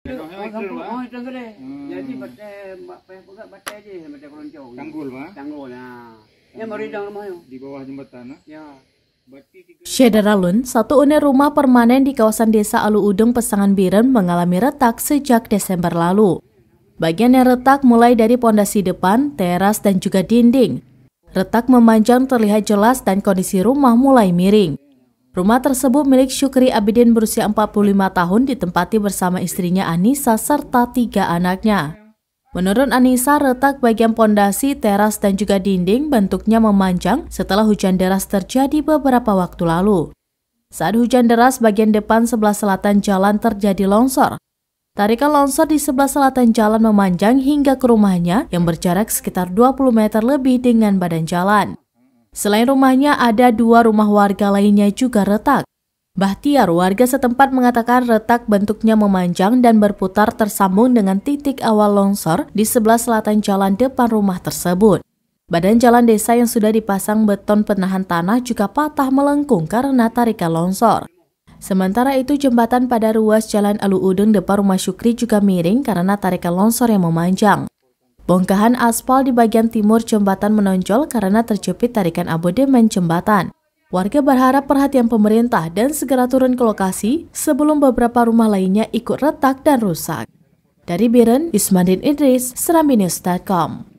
Oh, satu unit rumah permanen di kawasan desa Alu Udung Pesangan Biren mengalami retak sejak Desember lalu. Bagian yang retak mulai dari pondasi depan, teras, dan juga dinding. Retak memanjang terlihat jelas dan kondisi rumah mulai miring. Rumah tersebut milik Syukri Abidin berusia 45 tahun ditempati bersama istrinya Anissa serta tiga anaknya. Menurut Anissa, retak bagian pondasi, teras, dan juga dinding bentuknya memanjang setelah hujan deras terjadi beberapa waktu lalu. Saat hujan deras, bagian depan sebelah selatan jalan terjadi longsor. Tarikan longsor di sebelah selatan jalan memanjang hingga ke rumahnya yang berjarak sekitar 20 meter lebih dengan badan jalan. Selain rumahnya, ada dua rumah warga lainnya juga retak. Bahtiar warga setempat mengatakan retak bentuknya memanjang dan berputar tersambung dengan titik awal longsor di sebelah selatan jalan depan rumah tersebut. Badan jalan desa yang sudah dipasang beton penahan tanah juga patah melengkung karena tarikan longsor. Sementara itu jembatan pada ruas jalan Alu Udeng depan rumah Syukri juga miring karena tarikan longsor yang memanjang. Bongkahan aspal di bagian timur jembatan menonjol karena terjepit tarikan abodemen jembatan. Warga berharap perhatian pemerintah dan segera turun ke lokasi sebelum beberapa rumah lainnya ikut retak dan rusak. Dari Biren, Ismandin Idris, serambinews.com.